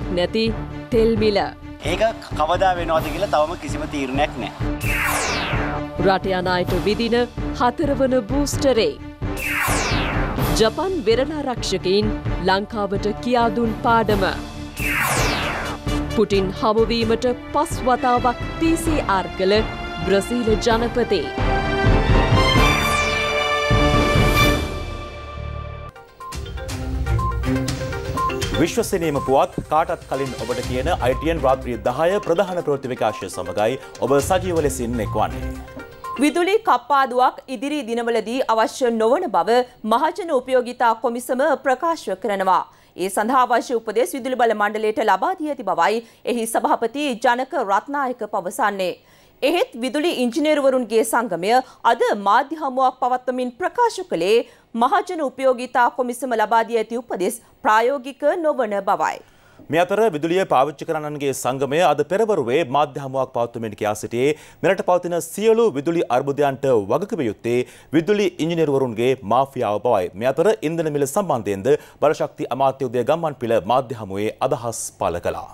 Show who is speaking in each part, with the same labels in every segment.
Speaker 1: තීරණයක් නැති තෙල්මිල.
Speaker 2: ඒක කවදා වෙනවාද කියලා තවම කිසිම තීරණයක් නෑ.
Speaker 1: රටයනායට විදින හතරවන බූස්ටරේ. ජපන් වෙරනාරක්ෂකයින් ලංකාවට කියාදුන් පාඩම. පුටින් හමුවීමට පස් වතාවක් PCR කළ බ්‍රසීල ජනපතේ.
Speaker 3: විශ්වසනීම පුවත් කාටත් කලින් ඔබට කියන අයිටයන් රාත්‍රිය දහය ප්‍රධාන ප්‍රෘතිවිකාශය සමඟයි ඔබ සජීව ලෙසින් එක්වන්නේ.
Speaker 4: විදුලි කප්පාදුවක් ඉදිරි දිනවලදී අවශ්‍ය නොවන බව මහජන උපයෝගිතා කොමිසම ප්‍රකාශ කරනවා. ඒ සඳහා අවශ්‍ය උපදෙස් විදුලි බල මණ්ඩලයට ලබා දී ඇති බවයි එහි සභාපති ජනක රත්නායක පවසන්නේ. එහෙත් විදුලි ඉංජිනේරුවරුන්ගේ සංගමය අද මාධ්‍ය හමුවක් පවත්වමින් ප්‍රකාශ කළේ මහජන උපයෝගිතා කොමිසම ලබා දී ඇති උපදෙස් ප්‍රායෝගික නොවන බවයි.
Speaker 3: මේ අතර විදුලිය පාවිච්චි කරන්නන්ගේ සංගමය අද පෙරවරුවේ මාධ්‍ය හමුවක් පවත්වමින් කියා සිටියේ මෙරට පවතින සියලු විදුලි අර්බුදයන්ට වගකිව යුත්තේ විදුලි ඉංජිනේරුවරුන්ගේ මාෆියාව බවයි. මේ අතර ඉන්ධන මිල සම්බන්ධයෙන්ද බලශක්ති අමාත්‍ය උදය ගම්මන් පිළ මාධ්‍ය හමුවේ අදහස් පළ කළා.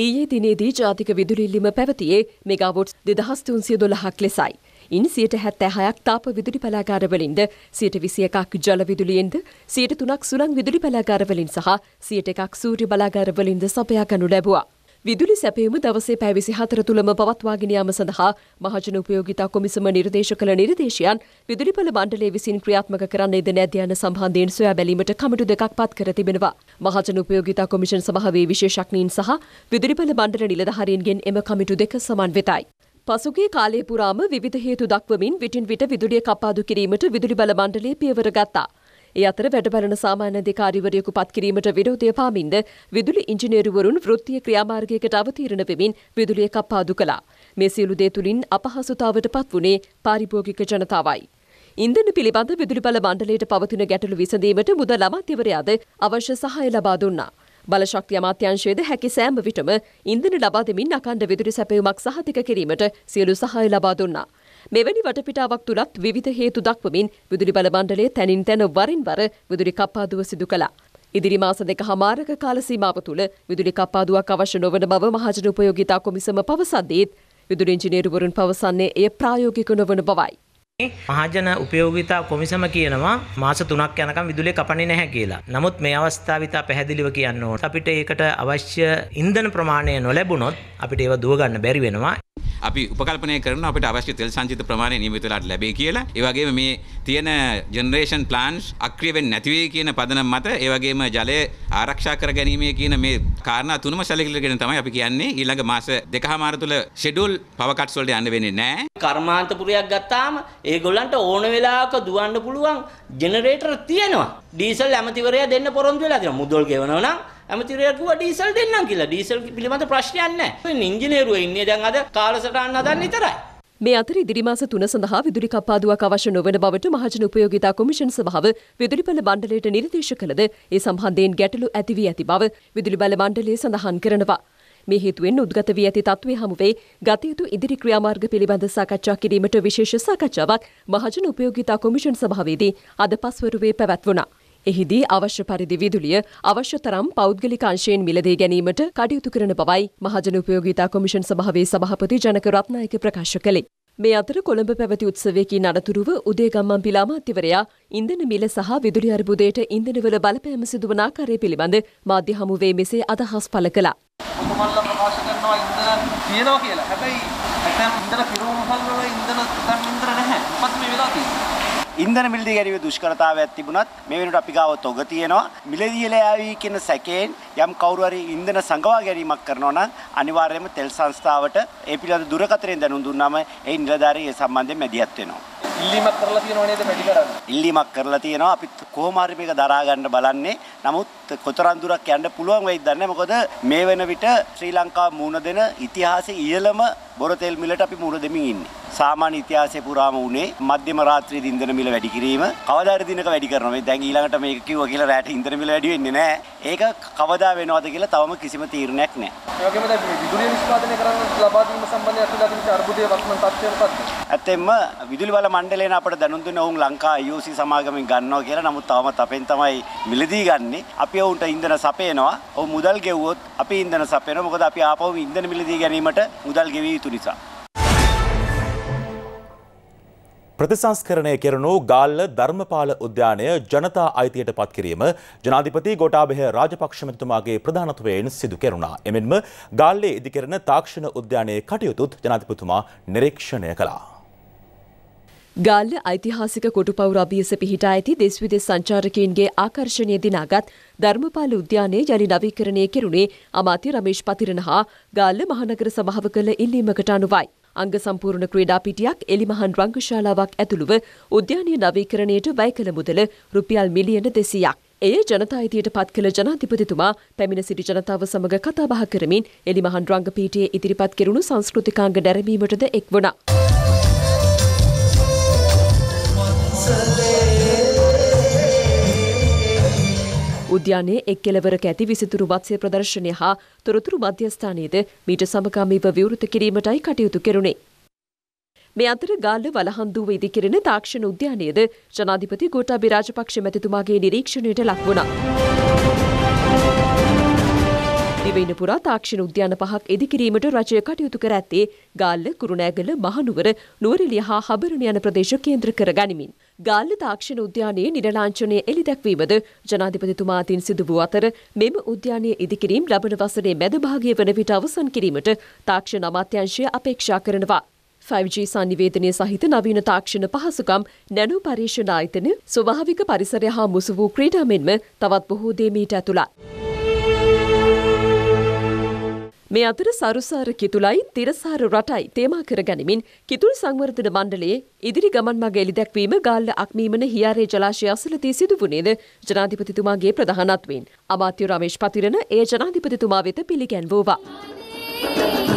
Speaker 1: ඊයේ දිනේදී ජාතික විදුලිල්ලිම පැවතියේ මෙගාවොට්ස් දෙදහස් තුන්සිය දොළහක් ලෙසයි. ඉන් සියට හැත්තෑහයක් තාප විදුලි පලාකාරවලින්ද සියට විසිය එකක් ජලවිදුලියෙන්ද සියට තුනක් සුළං විදුලි පලාකාරවලින් සහ සියට එකක් සූරි බලාකාරවලින්ද සපයා ගනු ලැබවා. විදුලි සැපයීම දවසේ පැය 24 තුලම පවත්වාගෙන යාම සඳහා මහජන උපයෝගිතා කොමිසම නිර්දේශ කළ නිර්දේශයන් විදුලි බල මණ්ඩලය විසින් ක්‍රියාත්මක කරන්නේද නැද්ද යන සම්බන්ධයෙන් සොයා බැලීමට කමිටු දෙකක් පත් කර තිබෙනවා. මහජන උපයෝගිතා කොමිෂන් සභාවේ විශේෂඥයින් සහ විදුලි බල මණ්ඩල නිලධාරීන්ගෙන් එම කමිටු දෙක සමන්විතයි. පසුගේ කාලය පුරාම විවිධ හේතු දක්වමින් විටින් විට විදුලිය කපාදු කිරීමට විදුලි බල මණ්ඩලය පියවර ගත්තා. ඒ අතර වැඩබලන සාමාන්‍ය අධිකාරිවරයෙකු පත්කිරීමට විරෝධය පාමින්ද විදුලි ඉංජිනේරුවරුන් වෘත්තීය ක්‍රියාමාර්ගයකට අවතීරණ වෙමින් විදුලිය කප්පාදු කළා. මේ සියලු දේ තුලින් අපහසුතාවට පත් වුණේ පාරිභෝගික ජනතාවයි. ඉන්ධන පිළිබඳ විදුලි බල මණ්ඩලයට පවතින ගැටලු විසඳීමට මුදල් අමාත්‍යවරයාද අවශ්‍ය සහාය ලබා දුන්නා. බලශක්ති අමාත්‍යංශයේද හැකි සෑම විටම ඉන්ධන ලබා දෙමින් අඛණ්ඩ විදුලි සැපයුමක් සහතික කිරීමට සියලු සහාය ලබා දුන්නා. මෙවැනි වටපිටාවක් තුලත් විවිධ හේතු දක්වමින් විදුලි බල මණ්ඩලය තැනින් තැන වරින් වර විදුලි කප්පාදුව සිදු කළා. ඉදිරි මාස දෙක හමාරක කාල සීමාව තුළ විදුලි කප්පාදුවක් අවශ්‍ය නොවන බව මහජන උපයෝගිතා කොමිසම පවසද්දීත් විදුලි ඉංජිනේරුවරුන් පවසන්නේ එය ප්‍රායෝගික නොවන බවයි.
Speaker 4: මහජන උපයෝගිතා කොමිසම කියනවා මාස තුනක් යනකම් විදුලිය කපන්නේ නැහැ කියලා. නමුත් මේ අවස්ථාවිතා පැහැදිලිව කියන්න ඕන. අපිට ඒකට අවශ්‍ය ඉන්ධන ප්‍රමාණය නොලැබුණොත් අපිට ඒව දුව ගන්න බැරි වෙනවා.
Speaker 5: අපි උපකල්පනය කරන අපිට අවශ්‍ය තෙල් සංචිත ප්‍රමාණය නියමිත වෙලාට ලැබේ කියලා. ඒ වගේම මේ තියෙන ජෙනරේෂන් ප්ලෑන්ස් අක්‍රිය වෙන්නේ නැති වෙයි කියන පදනම මත ඒ වගේම ජලය ආරක්ෂා කර ගැනීමේ කියන මේ කාරණා තුනම සැලකිලිගෙන තමයි අපි කියන්නේ ඊළඟ මාස දෙකහමාර තුල ෂෙඩියුල් පවර් කට්ස් වලට
Speaker 2: යන්න වෙන්නේ නැහැ. කර්මාන්තපුරයක් ගත්තාම ඒගොල්ලන්ට ඕන වෙලාවක දුවන්න පුළුවන් ජෙනරේටර් තියෙනවා. ඩීසල් ඇමතිවරයා දෙන්න පොරොන්දු වෙලා තියෙනවා. මුදල් ගෙවනවා නම් ඇමතිවරයෙකුව ඩීසල් දෙන්නම් කියලා. ඩීසල් පිළිබඳ ප්‍රශ්නයක් නැහැ. ඉංජිනේරුවෝ ඉන්නේ දැන් අද කාලසටහන් හදන්න විතරයි.
Speaker 1: මේ අතර ඉදිරි මාස තුන සඳහා විදුලි කප්පාදුවක් අවශ්‍ය නොවන බවට මහජන උපයෝගිතා කොමිෂන් සභාව විදුලි බල මණ්ඩලයට නිර්දේශ කළද ඒ සම්බන්ධයෙන් ගැටලු ඇති වී ඇති බව විදුලි බල මණ්ඩලය සඳහන් කරනවා. මේ හේතුවෙන් උද්ගත වී ඇති තත්ත්වය හමුවේ ගත යුතු ඉදිරි ක්‍රියාමාර්ග පිළිබඳ සාකච්ඡා කිරීමට විශේෂ සාකච්ඡාවක් මහජන උපයෝගිතා කොමිෂන් සභාවේදී අද පස්වරුවේ පැවැත්වුණා. එහිදී අවශ්‍ය පරිදි විදුලිය අවශ්‍ය තරම් පෞද්ගලික අංශයෙන් මිලදී ගැනීමට කටයුතු කරන බවයි මහජන උපයෝගීතා කොමිෂන් සභාවේ සභාපති ජනක රත්නායක ප්‍රකාශ කළේ. මේ අතර කොළඹ පැවති උත්සවයකින් අනතුරුව උදේගම්මන් පිලා අමාත්‍යවරයා ඉන්ධන මිල සහ විදුලි අර්බුදයට ඉන්ධනවල බලපෑම සිදුවන ආකාරය පිළිබඳ මාධ්‍ය හමුවේ මෙසේ අදහස් පළ කළා.
Speaker 4: ඔබමල්ලා ප්‍රකාශ කරනවා ඉන්ධන තියෙනවා කියලා. හැබැයි ඇතැම් ඉන්ධන
Speaker 5: පිරෝමහල් වල ඉන්ධන
Speaker 2: ඉන්ධන මිලදී ගැනීම දුෂ්කරතාවයක් තිබුණත් මේ වෙනකොට අපි ගාව තොග තියෙනවා මිලදීලා යවි කියන සැකයෙන් යම් කවුරු හරි ඉන්ධන සංගවා ගැනීමක් කරනවා නම් අනිවාර්යයෙන්ම තෙල් සංස්ථාවට ඒ පිළිබඳ දුරකථනයෙන් දැනුම් දුන්නාම ඒ නිලධාරී ඒ සම්බන්ධයෙන් මැදිහත් වෙනවා
Speaker 5: ඉල්ලීමක් කරලා තියෙනව නේද වැඩි කරන්න
Speaker 2: ඉල්ලීමක් කරලා තියෙනවා අපි කොහොම හරි මේක දරා ගන්න බලන්නේ නමුත් කොතරම් දුරක් යන්න පුළුවන් වෙයිද දන්නේ මොකද මේ වෙන විට ශ්‍රී ලංකාව මුණ දෙන ඉතිහාසයේ ඉහළම බොරතෙල් මිලට අපි මුණ දෙමින් ඉන්නේ සාමාන්‍ය ඉතිහාසයේ පුරාම උනේ මධ්‍යම රාත්‍රියේ ඉන්ධන මිල වැඩි කිරීම කවදා හරි දිනක වැඩි කරනවා. මේ දැන් ඊළඟට මේක කිව්වා කියලා රැට ඉන්ධන මිල වැඩි වෙන්නේ නැහැ. ඒක කවදා වෙනවද කියලා තවම කිසිම තීරණයක් නැහැ. ඒ වගේම දැන් විදුලිය නිෂ්පාදනය කරන්න ලබා දීම සම්බන්ධයෙන් අතුලත් මේ අර්බුදයේ වර්තමාන තත්ත්වය මොකක්ද? ඇත්තෙන්ම විදුලි බල මණ්ඩලයෙන් අපට දැනුම් දුන්නේ ඔවුන් ලංකා IOC සමාගමෙන් ගන්නවා කියලා. නමුත් තවමත් අපෙන් තමයි මිලදී ගන්නෙ. අපි ඔවුන්ට ඉන්ධන සපයනවා. ඔවුන් මුදල් ගෙව්වොත් අපි ඉන්ධන සපයනවා. මොකද අපි ආපහු ඉන්ධන මිලදී ගැනීමට මුදල් ගෙවිය යුතු නිසා.
Speaker 3: ප්‍රතිසංස්කරණය කෙරනු ගාල්ල ධර්මපාල උද්‍යානය ජනතා අයිතියට පත්කිරීම ජනාධිපති ගොටාබෙහ රාජපක්ෂමතුමාගේ ප්‍රධානත්වයෙන් සිදු කෙරුණා. එමෙන්ම ගාල්ලේ ඉදිකරන තාක්ෂණ උද්‍යානයේ කටයුතුත් ජනාධිපතුමා නිරීක්ෂණය කළා.
Speaker 1: ගාල්ල ඓතිහාසික කොටු පවුර අභියස පිහිටා ඇති දෙස්විදෙස් සංචාරකයන්ගේ ආකර්ෂණය දිනාගත් ධර්මපාල උද්‍යානයේ යළි නවීකරණය කෙරුණේ අමාත්‍ය රමේෂ් පතිරණ හා ගාල්ල මහනගර සභාව කළ ඉල්ලීමකට අනුවයි. අංග සම්පූර්ණ ක්‍රීඩා පිටියක් එලිමහන් රංගශාලාවක් ඇතුළුව උද්‍යානීය නවීකරණයට වැය කළ මුදල රුපියල් මිලියන 200ක්. එය ජනතා අයිතියට පත් කළ ජනාධිපතිතුමා පැමිණ සිටි ජනතාව සමග කතා බහ කරමින් එලිමහන් රංග පීඨයේ ඉදිරිපත් කෙරුණු සංස්කෘතිකාංග දැරවීමටද එක් වුණා. උද්‍යානයේ එක් කෙළවරක ඇති විසිතුරු මත්ස්‍ය ප්‍රදර්ශනය හා තොරතුරු මධ්‍යස්ථානයේද මීට සමගාමීව විවෘත කිරීමටයි කටයුතු කෙරුණේ. මේ අතර ගාල්ල වලහන්දුව ඉදිකිරෙන තාක්ෂණ උද්‍යානයේද ජනාධිපති ගෝඨාභය රාජපක්ෂ මැතිතුමාගේ නිරීක්ෂණයට ලක් වුණා. දිවයින පුරා තාක්ෂණ උද්‍යාන පහක් ඉදිකිරීමට රජය කටයුතු කර ඇත්තේ ගාල්ල, කුරුණෑගල, මහනුවර, නුවරඑළිය හා හබරණ යන ප්‍රදේශ කේන්ද්‍ර කර ගනිමින්. ගාල්ල තාක්ෂණ උද්‍යානයේ නිරලාංඡනය එළිදැක්වීමද ජනාධිපතිතුමා අතින් සිදු වූ අතර මෙම උද්‍යානයේ ඉදිකිරීම් ලබන වසරේ මැදභාගය වන විට අවසන් කිරීමට තාක්ෂණ අමාත්‍යංශය අපේක්ෂා කරනවා. 5G සංනිවේදනය සහිත නවීන තාක්ෂණ පහසුකම් නැනු පරීක්ෂණ ආයතන ස්වභාවික පරිසරය හා මුසු වූ ක්‍රීඩා මෙන්ම තවත් බොහෝ දේ මීට ඇතුළත්. මේ අතර සරුසාර කිතුලයි තිරසාර රටයි තේමා කර ගනිමින් කිතුල් සංවර්ධන මණ්ඩලයේ ඉදිරි ගමන් මඟ එළිදැක්වීම ගාල්ල අක්මීමන හියාරේ ජලාශය අසලදී සිදු වුණේද ජනාධිපතිතුමාගේ ප්‍රධානත්වයෙන්. අමාත්‍ය රමේෂ් පතිරණ එය ජනාධිපතිතුමා වෙත පිළිගැන්වූවා. Thank you.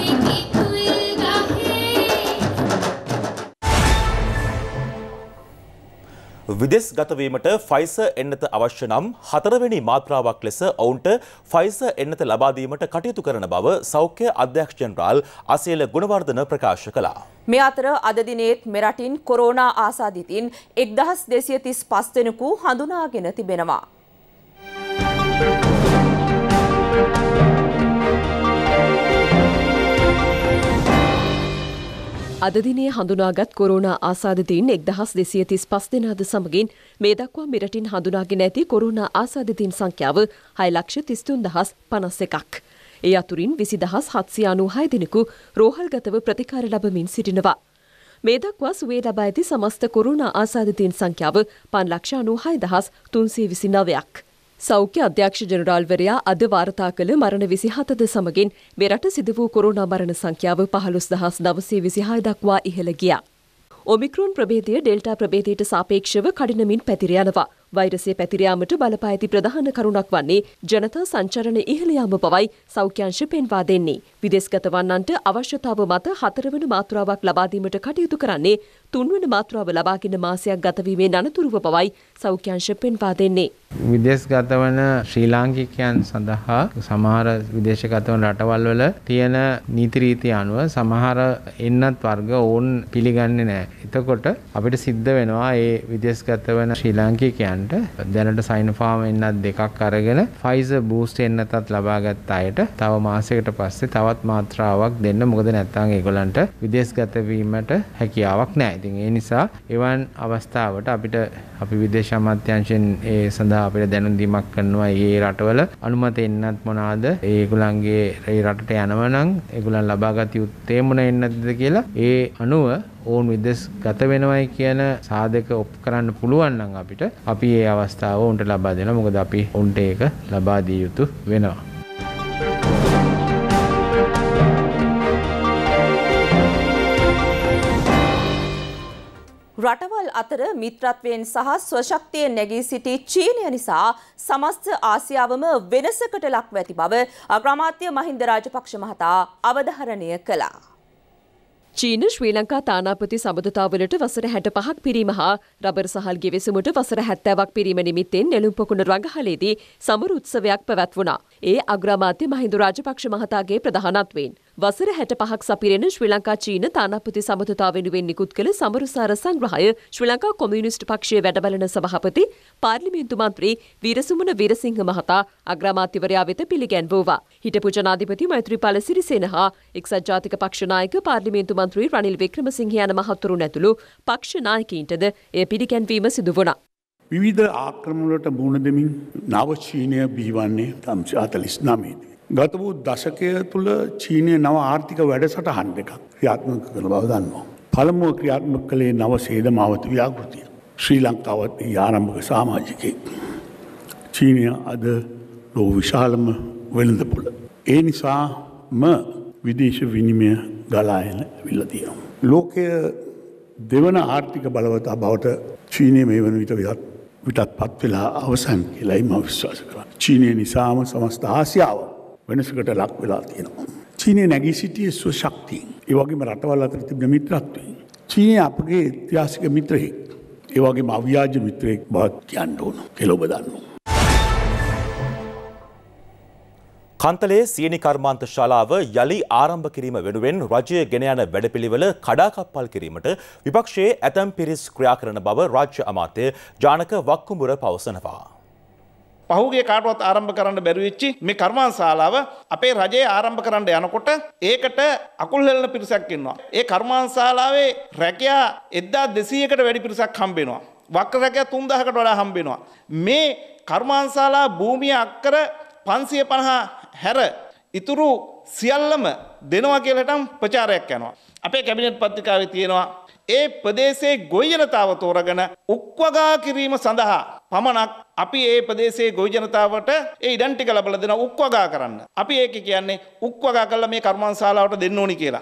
Speaker 3: විදෙස් ගතවීමට ෆයිස එන්නත අවශ්‍ය නම් හතරවෙනි මාත්‍රාවක් ලෙස ඔවුන්ට ෆයිස එන්නත ලබාදීමට කටයුතු කරන බව සෞඛ්‍ය අධ්‍යක්ෂ ජනරාල් අසේල ගුණවර්ධන ප්‍රකාශ කළා.
Speaker 4: මේ අතර අද දිනේත් මෙරටින් කොරෝනා ආසාදිතින් 1235 දෙනෙකු හඳුනාගෙන තිබෙනවා.
Speaker 1: අද දිනේ හඳුනාගත් කොරුණා ආසාදිතීන් 1235 දෙනාද සමගින් මේ දක්වා මෙරටින් හඳුනාගෙන ඇති කොරුණා ආසාදිතීන් සංඛ්‍යාව 6,33,051ක්. ඒ අතුරින් 20,796 දෙනෙකු රෝහල්ගතව ප්‍රතිකාර ලබමින් සිටිනවා. මේ දක්වා සුවේ ලබා ඇති සමස්ත කොරුණා ආසාදිතීන් සංඛ්‍යාව 5,96,329ක්. සෞඛ්‍ය අධ්‍යක්ෂ ජනරාල්වරයා අද වාර්තා කළ මරණ විසිහතද සමගින් මෙරට සිදු වූ කොරුණා මරණ සංඛ්‍යාව පහළොස් දහස් නවසේ විසිහාය දක්වා ඉහළ ගියා. ඔමික්‍රෝන් ප්‍රභේදය ඩෙල්ටා ප්‍රභේදයට සාපේක්ෂව කඩිනමින් පැතිර යනවා. වෛරසය පැතිර යාමට බලපා ඇති ප්‍රධාන කරුණක් වන්නේ ජනතා සංචරණ ඉහළ යාම බවයි සෞඛ්‍යංශ පෙන්වා දෙන්නේ. විදේශගත වන්නන්ට අවශ්‍යතාව මත හතරවන මාත්‍රාවක් ලබා දීමට කටයුතු කරන්නේ තුන්වන මාත්‍රාව ලබාගෙන මාසයක් ගතවීමේ නනතුරුව බවයි සෞඛ්‍යංශ පෙන්වා දෙන්නේ.
Speaker 6: විදේශගත වන ශ්‍රී ලාංකිකයන් සඳහා සමහර විදේශගත වන රටවල් වල තියෙන නීති රීති අනුව සමහර එන්නත් වර්ග ඕන් පිළිගන්නේ නැහැ. එතකොට අපිට සිද්ධ වෙනවා මේ විදේශගත වන ශ්‍රී ලාංකිකයන් ලාභාර්ථයන්ට දැනට සයින්ෆාම එන්නත් දෙකක් අරගෙන ෆයිසර් බූස්ට් එන්නතත් ලබාගත් අයට තව මාසයකට පස්සේ තවත් මාත්‍රාවක් දෙන්න මොකද නැත්නම් ඒගොල්ලන්ට විදේශගත වීමට හැකියාවක් නැහැ. ඉතින් ඒ නිසා එවන් අවස්ථාවට අපිට අපි විදේශ අමාත්‍යාංශයෙන් ඒ සඳහා අපිට දැනුම් දීමක් කරනවා ඒ රටවල අනුමත එන්නත් මොනවාද ඒගොල්ලන්ගේ ඒ රටට යනවනම් ඒගොල්ලන් ලබාගත යුත්තේ මොන එන්නද කියලා ඒ අනුව ඕන් විදෙස් ගත වෙනවයි කියන සාධක ඔප් කරන්න පුළුවන් නම් අපිට අපි ඒ අවස්ථාව උන්ට ලබා දෙනවා මොකද අපි උන්ට ඒක ලබා දිය යුතු වෙනවා
Speaker 4: රටවල් අතර මිත්‍රත්වයෙන් සහ ස්වශක්තියෙන් නැගී සිටි චීනය නිසා සමස්ත ආසියාවම වෙනසකට ලක්ව ඇති බව අග්‍රාමාත්‍ය මහින්ද රාජපක්ෂ මහතා අවධාරණය කළා. චීන ශ්‍රී
Speaker 1: ලංකා තානාපති සබඳතාවලට වසර හැට පහක් පිරීම හා රබර් සහල් ගෙවිසුමට වසර හැත්තෑවක් පිරීම නිමිත්තෙන් නෙළුම්පොකුණ රඟහලේදී සමර උත්සවයක් පැවැත්වුණා. ඒ අග්‍රාමාත්‍ය මහින්ද රාජපක්ෂ මහතාගේ ප්‍රධානත්වයෙන්. වසර 65ක් සපිරෙන ශ්‍රී ලංකා චීන තානාපති සමතුතා වෙනුවෙන් නිකුත් කළ සමරුසාර සංග්‍රහය ශ්‍රී ලංකා කොමියුනිස්ට් පක්ෂයේ වැඩබලන සභාපති පාර්ලිමේන්තු මන්ත්‍රී වීරසුමන වීරසිංහ මහතා අග්‍රාමාත්‍යවරයා වෙත පිළිගැන්වුවා. හිටපු ජනාධිපති මෛත්‍රීපාල සිරිසේන හා එක්සත් ජාතික පක්ෂ නායක පාර්ලිමේන්තු මන්ත්‍රී රනිල් වික්‍රමසිංහ යන මහතුරුන් ඇතුළු පක්ෂ නායකයින්ටද එය පිළිගැන්වීම සිදු වුණා.
Speaker 6: විවිධ ආක්‍රමණවලට මුහුණ දෙමින් නව චීනය බිහිවන්නේ තම් 49 නමේදී ගත වූ දශකය තුළ චීනය නව ආර්ථික වැඩසටහන් දෙකක් ක්‍රියාත්මක කළ බව දන්නවා. පළමුුව ක්‍රියාත්මක කළේ නව සේද මාවත ව්‍යාකෘතිය. ශ්‍රී ලංකාවත් යාරම්භක සාමාජිකයෙක්. චීනය අද ලෝ විශාලම වෙළඳපුළ. ඒ නිසාම විදේශ විනිමය ගලායන විල්ලතියම්. ලෝකය දෙවන ආර්ථික බලවතා බවට චීනය මේ වන විට විහත් විටත් පත් වෙලා අවසන් කියලයි ම විශ්වාස කර. චීනය නිසාම සමස්ථ ආසියාව වෙනසකට ලක් වෙලා තියෙනවා. චීනය නැගී සිටියේ ස්වශක්තිීන් ඒවගේම රටවල් අතර තිබන මිත්‍රත්වයෙන්. චීනය අපගේ ත්‍යාසික මිත්‍රයෙක් ඒවගේ අව්‍යාජ මිත්‍රයෙක් බවත් කියන්න ඕන කෙලොබ දන්නවා. කන්තලේ
Speaker 3: සියනි කර්මාන්ත ශාලාව යළි ආරම්භ කිරීම වෙනුවෙන් රජය ගෙන යන වැඩපිළිවෙල කඩාකප්පල් කිරීමට විපක්ෂයේ ඇතැම් පිරිස් ක්‍රියා කරන බව රාජ්‍ය අමාත්‍ය ජානක වක්කුඹුර පවසනවා. පහුගේ කාටුවත් ආරම්භ කරන්න බැරිවෙච්චි මේ කර්මාන් ශාලාව අපේ රජයේ ආරම්භ කරන්න යනකොට ඒකට අකුල් හෙලන පිරිසක් ඉන්නවා. ඒ කර්මාන් ශාලාවේ රැකියා 1200කට වැඩි පිරිසක් හම්බෙනවා. වක්‍ර රැකියා 3000කට වඩා හම්බෙනවා. මේ කර්මාන් ශාලා භූමිය අක්කර 550 හැර ඉතුරු සියල්ලම දෙනවා කියලටම් ප්‍රචාරයක් යනවා.
Speaker 6: අපේ කැබිනට් පත්තිකාවේ තියෙනවා
Speaker 3: ඒ ප්‍රදේශයේ ගොයිජනතාව තෝරගෙන උක්වගා කිරීම සඳහා පමණක් අපි ඒ ප්‍රදේශයේ ගොවිජනතාවට ඒ ඉඩම් ටික ලබලා දෙන උක්වගා කරන්න. අපි ඒක කියන්නේ උක්වගා කළා මේ කර්මාන්තශාලාවට දෙන්න ඕනි කියලා.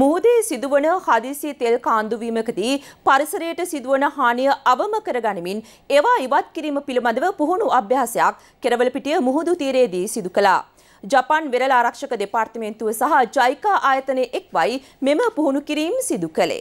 Speaker 4: මුහුදේ සිදුවන හදිසි තෙල් කාන්දු වීමකදී පරිසරයට සිදුවන හානිය අවම කරගනිමින් ඒවා ඉවත් කිරීම පිළිබඳව පුහුණු අභ්‍යාසයක් කෙරවල පිටිය මුහුදු තීරයේදී සිදු කළා. ජපන් වෙරළ ආරක්ෂක දෙපාර්තමේන්තුව සහ ජයිකා ආයතනය එක්වයි මෙම පුහුණු කිරීම සිදු කළේ.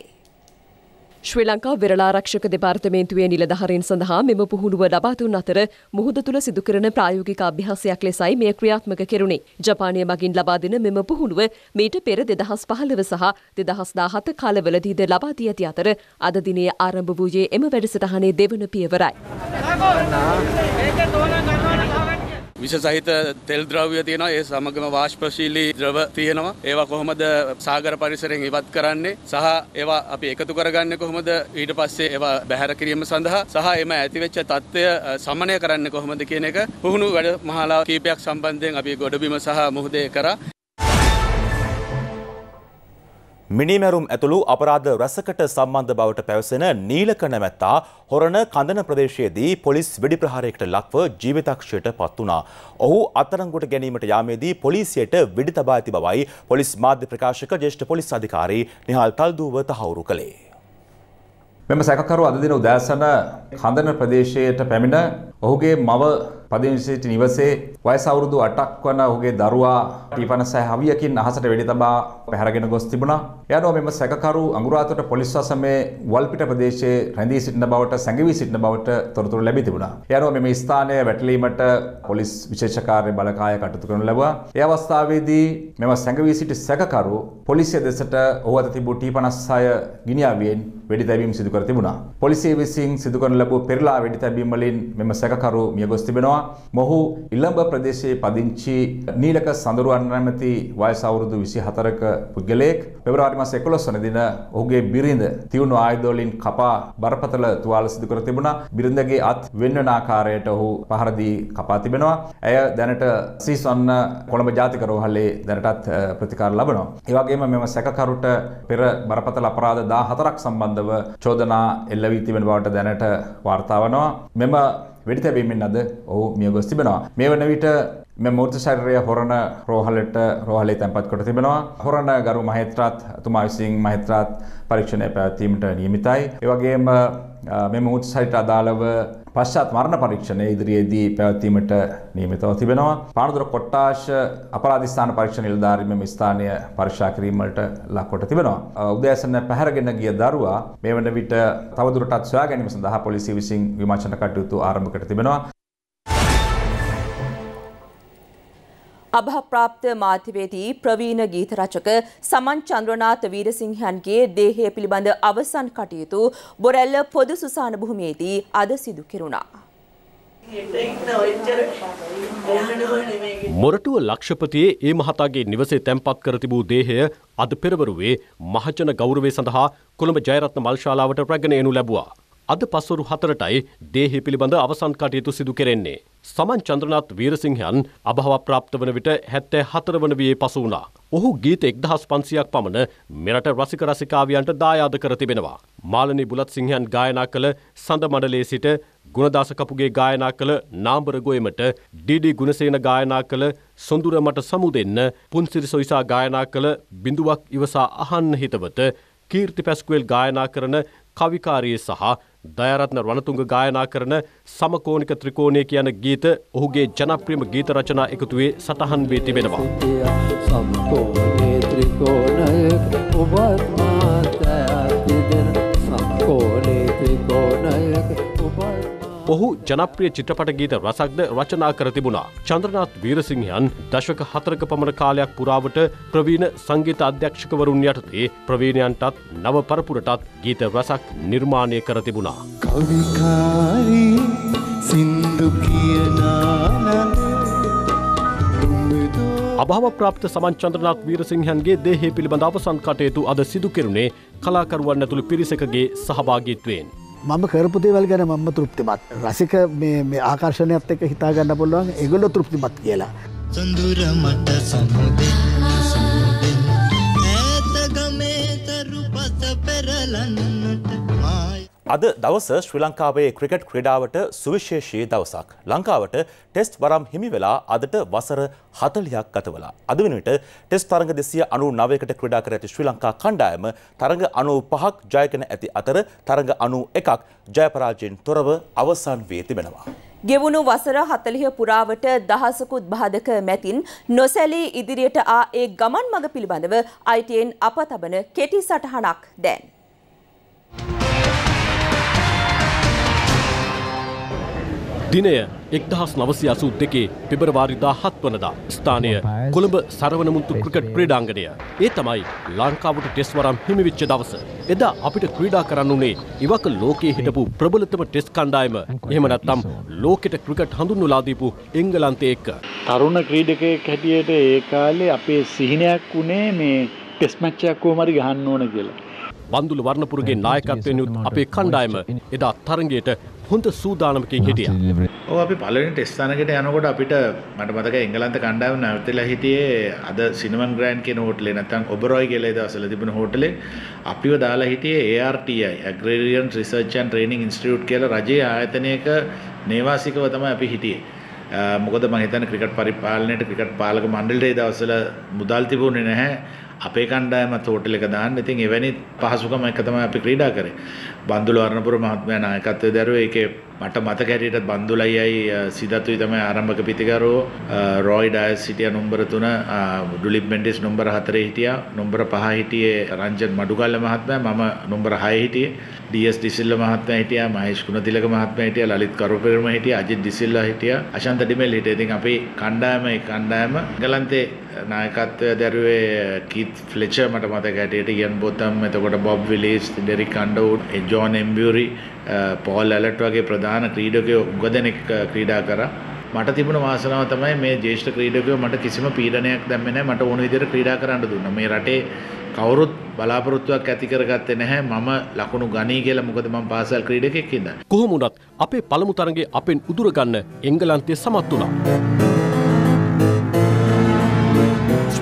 Speaker 4: ශ්‍රී ලංකා වෙරලාරක්ෂක
Speaker 1: දෙපාර්තමේන්තුවේ නිලධහරින් සඳහා මෙම පුහුණුව ලබාතුන් අතර මුහුද තුළ සිදුකරන ප්‍රායෝගික අභ්‍යාසයක් ලෙසයි මේ ක්‍රියාත්මක කෙරුණේ. ජපානය මගින් ලබාදෙන මෙම පුහුණුව මීට පෙර දෙදහස් පහළව සහ දෙදහස් දාහත කාලවලදීද ලබා දී ඇති අතර අද දිනේ ආරම්භ වූයේ එම වැඩසටහනේ දෙවන පියවරයි.
Speaker 7: විස සහිත තෙල් ද්‍රව්‍ය තියෙනවා ඒ සමගම වාෂ්පශීලී ද්‍රව තියෙනවා ඒවා කොහොමද සාගර පරිසරයෙන් ඉවත් කරන්නේ සහ ඒවා අපි එකතු කරගන්නේ කොහොමද ඊට පස්සේ ඒවා බැහැර කිරීම සඳහා සහ එම ඇතිවෙච්ච තත්ත්වය සමනය කරන්නේ කොහොමද කියන එක පුහුණු වැඩ මහලා කීපයක් සම්බන්ධයෙන් අපි ගොඩබිම සහ මුහුදේ කරා
Speaker 3: මිනිමැරුම් ඇතුළු අපරාධ රැසකට සම්බන්ධ බවට පැවසෙන නීලක නැමැත්තා හොරණ කඳන ප්‍රදේශයේදී පොලිස් වෙඩි ප්‍රහාරයකට ලක්ව ජීවිතක්ෂයට පත් වුණා. ඔහු අත්අඩංගුවට ගැනීමට යාමේදී පොලිසියට වෙඩි තබා ඇති බවයි පොලිස් මාධ්‍ය ප්‍රකාශක ජ්‍යෙෂ්ඨ පොලිස් අධිකාරී නිහාල් තල්දුව තහවුරු කළේ.
Speaker 5: මෙම සැකකරු අද දින උදෑසන කඳන ප්‍රදේශයට පැමිණ ඔහුගේ මව පදිංචිට නිවසේ වයස අවුරුදු 8ක් වන ඔහුගේ දරුවා ටීපනසය හවියකින් අහසට වෙඩි තබා පැහැරගෙන ගොස් තිබුණා. එයනුව මෙම සැකකරු අඟුරාතොට පොලිස් වසමේ වල්පිට ප්‍රදේශයේ රැඳී සිටින බවට සැඟවී සිටින බවට තොරතුරු ලැබී තිබුණා. එයනුව මෙම ස්ථානය වැටලීමට පොලිස් විශේෂ කාර්ය බලකාය කටයුතු කරනු ලැබුවා. ඒ අවස්ථාවේදී මෙම සැඟවී සිටි සැකකරු පොලිසිය දෙසට ඔහු අත තිබූ ටීපනසය ගිනියාවියෙන් වෙඩි තැබීම් සිදු කර තිබුණා. පොලිසිය විසින් සිදු කරන ලැබූ පෙරලා වෙඩි තැබීම් වලින් මෙම සැකකරු මිය ගොස් තිබෙනවා. මොහු ඉළඹ ප්‍රදේශයේ පදිංචි නීලක සඳරුවන් නැමැති වයස අවුරුදු 24ක පුද්ගලයෙක් පෙබරවාරි මාස 11 වන දින ඔහුගේ බිරිඳ තියුණු ආයුධ වලින් කපා බරපතල තුවාල සිදු කර තිබුණා. බිරිඳගේ අත් වෙන්වන ආකාරයට ඔහු පහර දී කපා තිබෙනවා. ඇය දැනට සීසොන්න කොළඹ ජාතික රෝහලේ දැනටත් ප්‍රතිකාර ලබනවා. ඒ වගේම මෙම සැකකරුට පෙර බරපතල අපරාධ 14ක් සම්බන්ධව චෝදනා එල්ල වී තිබෙන බවට දැනට වාර්තා වනවා. මෙම වෙඩි තැබීමෙන් අද ඔහු මියගොස් තිබෙනවා. මේ වන විට මෙ මෘත ශරීරය හොරණ රෝහලට රෝහලේ තැන්පත් කොට තිබෙනවා. හොරණ ගරු මහේත්‍රාත් තුමා විසින් මහේත්‍රාත් පරීක්ෂණය පැවැත්වීමට නියමිතයි. ඒ වගේම මෙම උත්සයිට අදාළව පශ්චාත් මරණ පරීක්ෂණය ඉදිරියේදී පැවැත්වීමට නියමිතව තිබෙනවා. පානදුර කොට්ටාශ අපරාධස්ථාන පරීක්ෂණ නිලධාරීන් මෙම ස්ථානීය පරීක්ෂා කිරීමට ලක්කොට තිබෙනවා. උදෑසන පැහැරගෙන ගිය දරුවා මේ වන විට තවදුරටත් සොයා ගැනීම සඳහා පොලිසිය විසින් විමර්ශන කටයුතු ආරම්භ කර තිබෙනවා.
Speaker 4: අභාප්‍රාප්ත මාධ්‍යවේදී ප්‍රවීණ ගීත රචක සමන් චන්ද්‍රනාථ වීරසිංහයන්ගේ දේහය පිළිබඳ අවසන් කටයුතු බොරැල්ල පොදු සුසාන භූමියේදී අද සිදු කෙරුණා.
Speaker 7: මොරටුව ලක්ෂපතියේ ඒ මහතාගේ නිවසේ තැන්පත් කර තිබූ දේහය අද පෙරවරුවේ මහජන ගෞරවය සඳහා කොළඹ ජයරත්න මල්ශාලාවට ප්‍රගණයනු ලැබුවා. අද පස්වරු හතරටයි දේහය පිළිබඳ අවසන් කටයුතු සිදු කෙරෙන්නේ. සමන් චන්ද්‍රනාත් වීරසිංහයන් අභාව ප්‍රාප්ත වන විට හැත්තෑ හතර වන වයේ පසු වුණා. ඔහු ගීත එක්දහස් පන්සියක් පමණ මෙරට රසික රසිකාවියන්ට දායාද කර තිබෙනවා. මාලනී බුලත් සිංහයන් ගායනා කළ සඳ මඩලේ සිට ගුණදාස කපුගේ ගායනා කළ නාම්බර ගොයමට ඩීඩී ගුණසේන ගායනා කළ සොඳුර මට සමු දෙන්න පුන්සිරි සොයිසා ගායනා කළ බිඳුවක් ඉවසා අහන්න හිතවත කීර්ති පැස්කුවෙල් ගායනා කරන කවිකාරයේ සහ දයරත්න රණතුංග ගායනා කරන සමකෝනික ත්‍රිකෝණය කියන ගීත ඔහුගේ ජනප්‍රියම ගීත රචනා එකතුවේ සටහන් වී තිබෙනවා.
Speaker 4: සමකෝණේ ත්‍රිකෝණය ඔබත්
Speaker 7: ඔහු ජනප්‍රිය චිත්‍රපට ගීත රසක්ද රචනා කර තිබුණා. චන්ද්‍රනාත් වීරසිංහයන් දශක හතරක පමණ කාලයක් පුරාවට ප්‍රවීණ සංගීත අධ්‍යක්ෂකවරුන් යටතේ ප්‍රවීණයන්ටත් නව පරපුරටත් ගීත රසක් නිර්මාණය කර තිබුණා.
Speaker 2: කවිකාරී සින්දු කියනානන්
Speaker 7: අභාව ප්‍රාප්ත සමන්චන්ද්‍රනාත් වීරසිංහන්ගේ දේහේ පිළිබඳ අවසන් කටයුතු අද සිදු කෙරුණේ කලාකරුවන් ඇතුළු පිරිසකගේ සහභාගීත්වයෙන්. මම කරපුතිවල් ගැන මම තෘප්තිමත් රසික ආකර්ශණයත් එක හිතාගන්න පුළුවන් එගොල්ල
Speaker 3: තෘප්තිමත් කියලා.
Speaker 6: සඳුරමට සමුද
Speaker 2: ඇතගමේ තරු පස පෙරලන්න
Speaker 3: අද දවස ශ්‍රී ලංකාවේ ක්‍රිකට් ක්‍රඩාවට සුවිශේෂයේ දවසක්. ලංකාවට ටෙස්ට් වරම් හිමි වෙලා අදට වසර හතලයක් ගතවලා. අද වෙනට ටෙස් තරග දෙසිය අනු නවයකට ක්‍රඩා කර ඇති ශ්‍රී ලංකා කණ්ඩායම තරග අනු පහක් ජයකන ඇති අතර තරග අනු එකක් ජයපරාජයෙන් තොරව අවසන් වී තිබෙනවා.
Speaker 4: ගෙවුණු වසර හතලිහ පුරාවට දහසකුත් බාධක මැතින් නොසැලී ඉදිරියට ආ ඒ ගමන් මඟ පිළිබඳව අයිටයෙන් අප තබන කෙටි සටහනක් දැන්.
Speaker 7: දිනය එක්දහස් නවසි අසූ දෙකේ පෙබරවාරිදා හත් වනදා ස්ථානය කොළඹ සරවනමුතු ක්‍රිකට් ක්‍රඩාංගනය ඒ තමයි ලංකාවට ටෙස්වරම් හිමිවිච්ච දවස. එදා අපිට ක්‍රීඩා කරන්න වනේ ඉවක ලෝකයේ හිටපු ප්‍රබලතම ටෙස් කණ්ඩායම එහමනත්තම් ලෝකෙට ක්‍රිකට් හඳුන්නුලාදීපු එංගලන්තය එක්ක. තරුණ ක්‍රීඩකයක් හැටියට ඒ කාලේ අපේ සිහිනයක් වුණේ මේ ටෙස්මච්චයක් හෝමරි ගහන්න ඕන කියලා. බන්දුල වර්ණපුරගේ නායකත්වයෙන් යුත් අපේ කණ්ඩායම එදා
Speaker 6: තරගයට හොඳ සූදානමකින් හිටිය. ඕ අපි පලනි ටෙස්ථානකට යනකොට අපිට මට මතක එංගලන්ත කණ්ඩාව නැවතලා හිටියේ අද සිනමන් ග්‍රෑන් කෙන හෝටලේ නැතම් ඔබරෝයි කෙලේ දවසල තිබුණ හෝටලේ අපිව දාලා හිටියේ ARTI agrarian research training institute කියල රජයේ ආයතනයක නේවාසිකව තම අපි හිටියේ. මොකද මහිතන ක්‍රිකට් පරිපාලනයට ක්‍රිකට් පාලක මණ්ඩලේ දවසල මුදල් තිබුණේ නැහැ අපේ කණ්ඩායම තෝටල එක දාන්න ඉතින් එවැනි පහසුකම එක තමයි අපි ක්‍රීඩා කරේ බන්දුල වර්ණපුර මහත්මයා නායකත්වයේ දැරුවේ ඒකේ මට මතක හැටියට බන්දුලයියි සිදතුයි තමයි ආරම්භක පිතිකරෝ රොයි ඩයස් හිටියා නම්බර 3 ඩුලිප් මෙන්ඩිස් නම්බර 4 හිටියා නම්බර 5 හිටියේ රංජන් මඩුගල්ල මහත්මයා මම නම්බර 6 හිටියේ ඩීඑස් ඩිසිල්ල මහත්මයා හිටියා මහේෂ් ගුණතිලක මහත්මයා හිටියා ලලිත් කරුපිරම හිටියා අජිත් ඩිසිල්ලා හිටියා අශාන්ත ඩිමෙල් හිටියා ඉතින් අපේ කණ්ඩායම ඒ කණ්ඩායම ගලන්තේ නායකත්වය දැරුවේ කීත් ෆ්ලෙචර් මට මතක හැටියට ඉයන් බොතම් එතකොට Bob Willis Derek Underwood John Emburey Paul Allott වගේ ප්‍රධාන ක්‍රීඩකයෝ උගදෙනෙක් ක්‍රීඩා කරා මට තිබුණ වාසනාව තමයි මේ ජේෂ්ඨ ක්‍රීඩකයෝ මට කිසිම පීඩනයක් දැම්මේ නැහැ මට ඕන විදිහට ක්‍රීඩා කරන්න දුන්නා මේ රටේ කවුරුත් බලාපොරොත්තුවක් ඇති කරගත්තේ නැහැ මම ලකුණු ගනී කියලා මොකද මම පාසල් ක්‍රීඩකෙක් ඉඳන් කොහොම වුණත් අපේ පළමු තරගේ අපෙන් උදුර ගන්න එංගලන්තය සමත් වුණා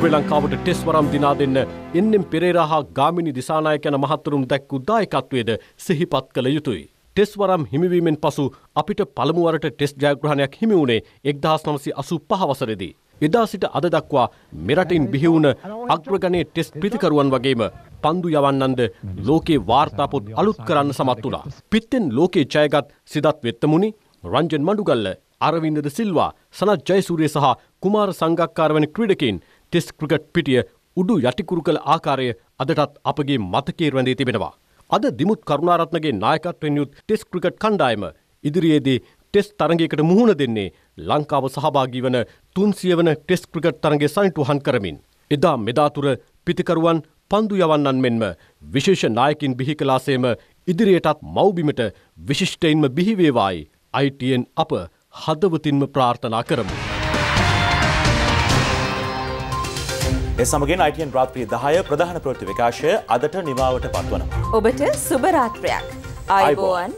Speaker 7: ශ්‍රී ලංකාවට ටෙස් වරම් දිනා දෙන්න එන්නෙම් පෙරේරා හා ගාමිණි දිසානායක යන මහත්තුරුන් දැක්වූ දායකත්වයේද සිහිපත් කළ යුතුයි. ටෙස් වරම් හිමිවීමෙන් පසු අපිට පළමුවරට ටෙස් ජයග්‍රහණයක් හිමි වුණේ 1985 වසරේදී. එදා සිට අද දක්වා මෙරටින් බිහිවුණ අග්‍රගණයේ ටෙස් ප්‍රතිකරුවන් වගේම පන්දු යවන්නන්ද ලෝකේ වාර්තාපොත් අලුත් කරන්න සමත් වුණා. පිත්තෙන් ලෝකේ ජයගත් සිදත් වෙත්තමුණි, රංජන් මඩුගල්ල, අරවින්දද සිල්වා, සනත් ජයසූරිය සහ කුමාර සංගක්කාර වැනි ක්‍රීඩකයින් ටෙස් ක්‍රිකට් පිටිය උඩු යටිකුරු කළ ආකාරය අදටත් අපගේ මතකේ රැඳී තිබෙනවා. අද දිමුත් කරුණාරත්නගේ නායකත්වෙන් යුත් ටෙස් ක්‍රිකට් කණ්ඩායම ඉදිරියේදී ටෙස් තරගයකට මුහුණ දෙන්නේ ලංකාව සහභාගී වන තුන්සිය වන ටෙස් ක්‍රිකට් තරගේ සනිටුහන් කරමින්. එදා මෙදාතුර පිතිකරුවන් පන්දු යවන්නන් මෙන්ම විශේෂ නායකින් බිහි කලාසේම ඉදිරියටත් මව්බිමට විශිෂ්ටයින්ම බිහිවේවායි ITN අප හදවතින්ම ප්‍රාර්ථනා කරමු.
Speaker 3: එසමගින් අයිටන් රාත්‍රී දහය ප්‍රධාන ප්‍රෘති විකාශය අදට නිමාවට පත්වනවා.
Speaker 4: ඔබට සුභරාත්‍රයක් අයිබෝවන්.